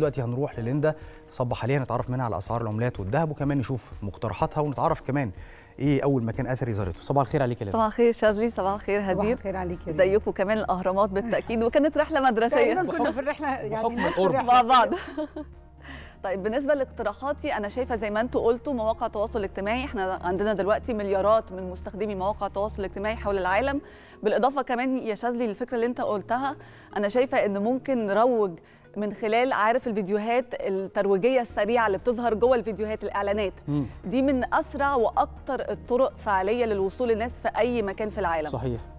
دلوقتي هنروح لليندا صبح عليها نتعرف منها على اسعار العملات والذهب وكمان نشوف مقترحاتها ونتعرف كمان ايه اول مكان اثري زارته صباح الخير عليك يا صباح الخير شاذلي صباح الخير هدير صباح الخير عليك زيكم كمان الاهرامات بالتاكيد وكانت رحله مدرسيه كنا في الرحله يعني مع بعض طيب بالنسبه لاقتراحاتي انا شايفه زي ما انتم قلتوا مواقع التواصل الاجتماعي احنا عندنا دلوقتي مليارات من مستخدمي مواقع التواصل الاجتماعي حول العالم بالاضافه كمان يا شاذلي للفكره اللي انت قلتها انا شايفه ان ممكن نروج من خلال عارف الفيديوهات الترويجيه السريعه اللي بتظهر جوه الفيديوهات الاعلانات مم. دي من اسرع واكتر الطرق فعاليه للوصول للناس في اي مكان في العالم صحيح